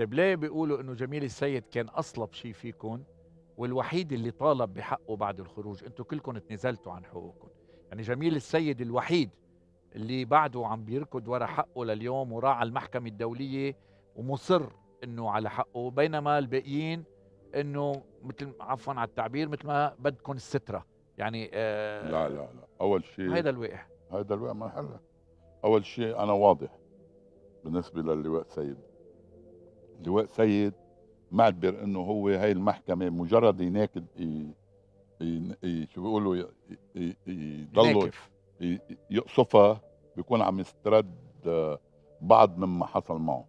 طيب ليه بيقولوا انه جميل السيد كان اصلب شيء فيكم والوحيد اللي طالب بحقه بعد الخروج انتم كلكم اتنزلتوا عن حقوقكم يعني جميل السيد الوحيد اللي بعده عم بيركض ورا حقه لليوم وراعى المحكمة الدولية ومصر انه على حقه بينما الباقيين انه مثل عفوا على التعبير مثل ما بدكم السترة يعني آه لا لا لا اول شيء هيدا الواقع هيدا الواقع ما حلها اول شيء انا واضح بالنسبة للواء سيد لواء سيد معتبر انه هو هاي المحكمه مجرد يناكد شو بيقولوا يضلوا يقصفها بيكون عم يسترد آه، بعض مما حصل معه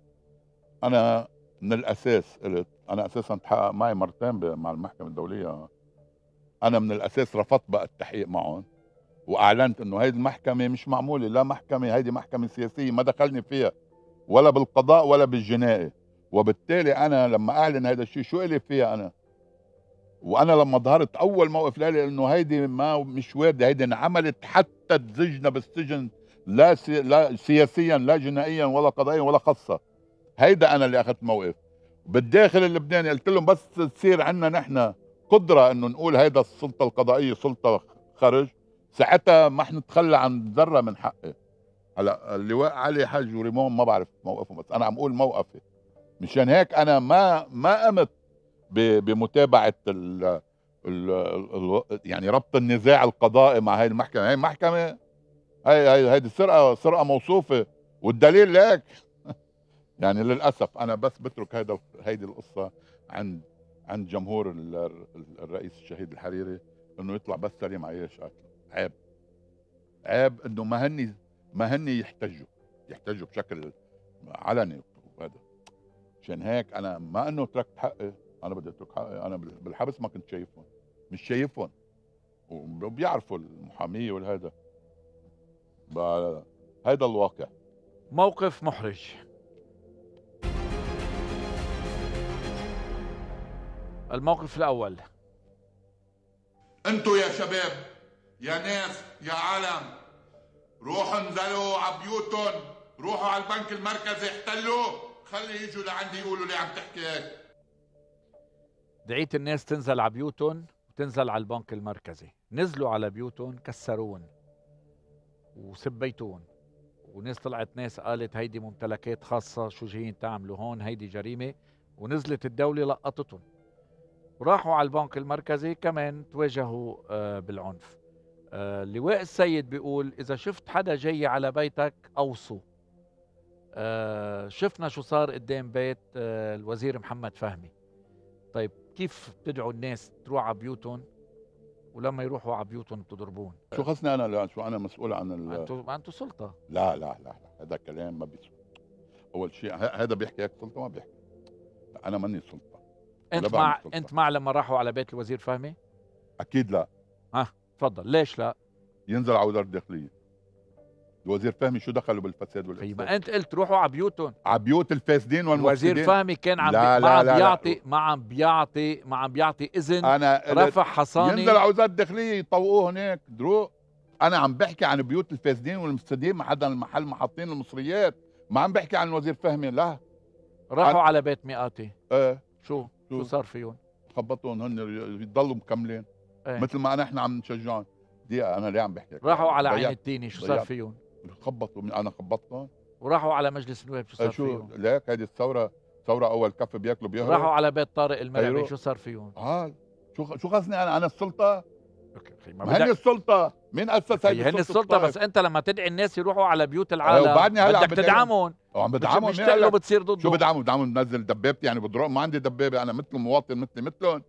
انا من الاساس قلت انا اساسا تحقق معي مرتين مع المحكمه الدوليه انا من الاساس رفضت بقى التحقيق معهم واعلنت انه هيدي المحكمه مش معموله لا محكمه هيدي محكمه سياسيه ما دخلني فيها ولا بالقضاء ولا بالجنائي وبالتالي انا لما اعلن هذا الشيء شو الي فيها انا وانا لما ظهرت اول موقف لي انه هيدي ما مش وارده هيدي انعملت حتى تزجنا بالسجن لا, سي... لا سياسيا لا جنائيا ولا قضائيا ولا خاصه هيدا انا اللي اخذت موقف بالداخل اللبناني قلت لهم بس تصير عندنا نحن قدره انه نقول هيدا السلطه القضائيه سلطه خارج ساعتها ما حنتخلى عن ذره من حقي هلا اللواء علي حاج وريمون ما بعرف موقفه بس انا عم اقول موقفي مشان هيك انا ما ما قمت بمتابعه ال ال يعني ربط النزاع القضائي مع هاي المحكمه هاي المحكمه هاي هاي هيدي سرقه سرقه موصوفه والدليل لك يعني للاسف انا بس بترك هذا هيدي القصه عند عند جمهور الرئيس الشهيد الحريري انه يطلع بس سليم عياش عيب عيب انه ما هن ما هن يحتجوا يحتجوا بشكل علني وهذا عشان هيك انا ما انه تركت حقي انا بدي اترك حقي انا بالحبس ما كنت شايفهم مش شايفهم وبيعرفوا المحاميه والهذا هذا الواقع موقف محرج الموقف الاول انتوا يا شباب يا ناس يا عالم روحوا انزلوا على بيوتهم روحوا على البنك المركزي احتلوه خلي يجوا لعندي يقولوا لي عم تحكي هيك دعيت الناس تنزل على بيوتهم وتنزل على البنك المركزي نزلوا على بيوتهم كسرون وسبيتون وناس طلعت ناس قالت هيدي ممتلكات خاصة شو جايين تعملوا هون هيدي جريمة ونزلت الدولة لقطتهم وراحوا على البنك المركزي كمان تواجهوا آه، بالعنف آه، لواء السيد بيقول إذا شفت حدا جاي على بيتك أوصوا آه، شفنا شو صار قدام بيت آه، الوزير محمد فهمي طيب كيف بتدعوا الناس تروح على بيوتهم ولما يروحوا على بيوتهم بتضربون شو خصني انا لأ شو انا مسؤول عن ال انتوا انتوا سلطه لا لا لا, لا. هذا كلام ما بيصير اول شيء هذا بيحكي هيك سلطه ما بيحكي انا ماني سلطه انت مع سلطة. انت مع لما راحوا على بيت الوزير فهمي اكيد لا ها تفضل ليش لا ينزل على وزاره الداخليه الوزير فهمي شو دخلوا بالفساد والافساد طيب انت قلت روحوا على بيوتهم على بيوت الفاسدين والمفسدين الوزير فهمي كان عم لا لا ما عم بيعطي ما عم بيعطي ما عم بيعطي اذن أنا رفع حصانه ينزل وزاره الداخليه يطوقوه هناك دروق انا عم بحكي عن بيوت الفاسدين والمفسدين ما حدا المحل ما حاطين المصريات ما عم بحكي عن الوزير فهمي لا راحوا على بيت مئاتي ايه شو شو, شو صار فيهم خبطوهم هن يضلوا مكملين ايه؟ مثل ما نحن عم نشجعهم دقيقه انا ليه عم بحكي راحوا على عين التيني شو صار فيهم خبطوا من انا خبطنا وراحوا على مجلس النواب شو صار شو ليك هذه الثوره ثوره اول كف بياكلوا بيهرب راحوا على بيت طارق المرعي أيوه. شو صار فيهم؟ اه شو شو خصني انا انا السلطه اوكي ما هن السلطه مين اسس هي هن السلطه بس انت لما تدعي الناس يروحوا على بيوت أيوه، العالم وبعدني هلا بدك تدعمهم عم بدعمهم مش, مش بتصير ضدهم شو بدعمهم بدعمهم بنزل دبابتي يعني بضرب ما عندي دبابه انا مثل مواطن مثلي مثلهم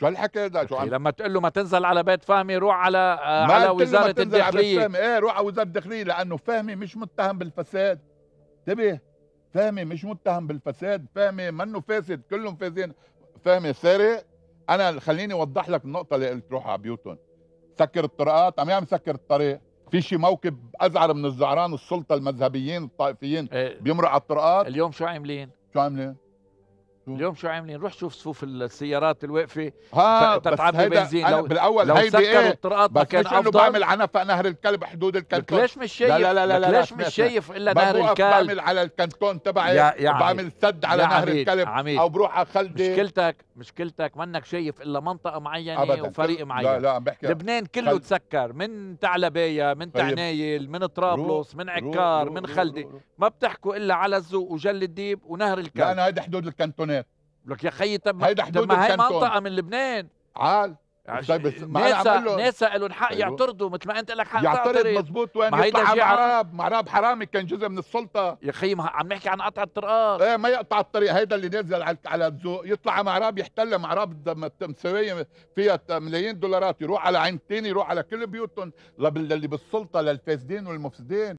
شو هالحكي هذا شو عم... لما تقول له ما تنزل على بيت فهمي روح على آه على وزاره الداخليه على بيت فهمي ايه روح على وزاره الداخليه لانه فهمي مش متهم بالفساد انتبه فهمي مش متهم بالفساد فهمي منه فاسد كلهم فاسدين فهمي سارق انا خليني اوضح لك النقطه اللي قلت روح على بيوتهم سكر الطرقات عم يعمل سكر الطريق في شي موكب ازعر من الزعران السلطه المذهبيين الطائفيين إيه بيمرق على الطرقات اليوم شو عاملين شو عاملين اليوم شو عاملين روح شوف صفوف السيارات الواقفه ها تتعبي بنزين لو بالاول لو سكروا إيه؟ الطرقات ما كان افضل بعمل عنف نهر الكلب حدود الكلب ليش مش شايف لا لا لا, لا, ليش مش شايف الا نهر الكلب بعمل على الكنتون تبعي يا بعمل سد على نهر عميد. الكلب عميد. او بروح على خلدي مشكلتك مشكلتك منك شايف الا منطقه معينه أبداً. وفريق معين لا لا عم بحكي لبنان كله خل... تسكر من تعلبيه من طيب. تعنايل من طرابلس من عكار من خلدي ما بتحكوا الا على الزوق وجل الديب ونهر الكلب لا انا هيدي حدود الكنتونات لك يا خيي طب هيدا حدود ما هي منطقه من لبنان عال طيب ما ناسا لهم حق أيوه. يعترضوا مثل ما انت لك حق يعترض مزبوط وين يطلع راب مع معراب حرامي كان جزء من السلطه يا خيي عم نحكي عن قطع الطرقات ايه ما يقطع الطريق هيدا اللي نازل على على الذوق يطلع معراب يحتل معراب مسويه فيها ملايين دولارات يروح على عين تاني يروح على كل بيوتهم اللي بالسلطه للفاسدين والمفسدين